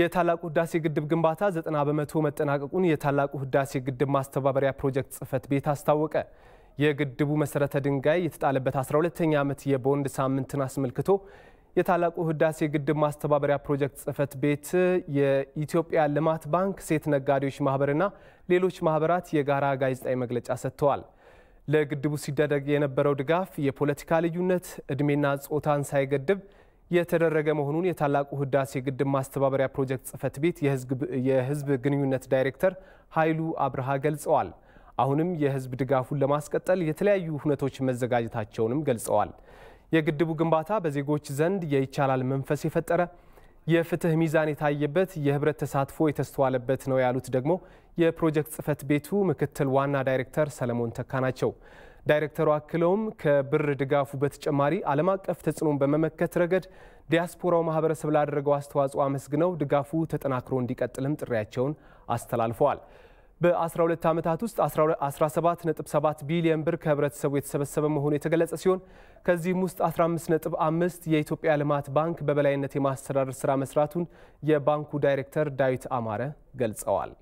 የታላቁ ህዳሴ ግድብ ግንባታ 90 በመቶ መጠናቀቁን የታላቁ ህዳሴ ግድብ ማስተባበሪያ ፕሮጀክት ጽህፈት ቤት አስታወቀ። የግድቡ መሰረተ ድንጋይ የተጣለበት 12ኛ ዓመት የቦንድ ሳምንትን አስመልክቶ የታላቁ ህዳሴ ግድብ ማስተባበሪያ ፕሮጀክት ጽህፈት ቤት የኢትዮጵያ ልማት ባንክ፣ ሴት ነጋዴዎች ማህበርና ሌሎች ማህበራት የጋራ ጋዜጣዊ መግለጫ ሰጥተዋል። ለግድቡ ሲደረግ የነበረው ድጋፍ የፖለቲካ ልዩነት፣ እድሜና ጾታን ሳይገድብ የተደረገ መሆኑን የታላቁ ህዳሴ ግድብ ማስተባበሪያ ፕሮጀክት ጽህፈት ቤት የህዝብ ግንኙነት ዳይሬክተር ኃይሉ አብርሃ ገልጸዋል። አሁንም የህዝብ ድጋፉን ለማስቀጠል የተለያዩ ሁነቶች መዘጋጀታቸውንም ገልጸዋል። የግድቡ ግንባታ በዜጎች ዘንድ የይቻላል መንፈስ የፈጠረ የፍትህ ሚዛን የታየበት የህብረት ተሳትፎ የተስተዋለበት ነው ያሉት ደግሞ የፕሮጀክት ጽህፈት ቤቱ ምክትል ዋና ዳይሬክተር ሰለሞን ተካ ናቸው። ዳይሬክተሩ አክለውም ከብር ድጋፉ በተጨማሪ ዓለም አቀፍ ተጽዕኖን በመመከት ረገድ ዲያስፖራው ማህበረሰብ ላደረገው አስተዋጽኦ አመስግነው ድጋፉ ተጠናክሮ እንዲቀጥልም ጥሪያቸውን አስተላልፈዋል። በ12 ዓመታት ውስጥ 17.7 ቢሊዮን ብር ከህብረተሰቡ የተሰበሰበ መሆኑ የተገለጸ ሲሆን ከዚህም ውስጥ 15.5 የኢትዮጵያ ልማት ባንክ በበላይነት የማስተዳደር ስራ መስራቱን የባንኩ ዳይሬክተር ዳዊት አማረ ገልጸዋል።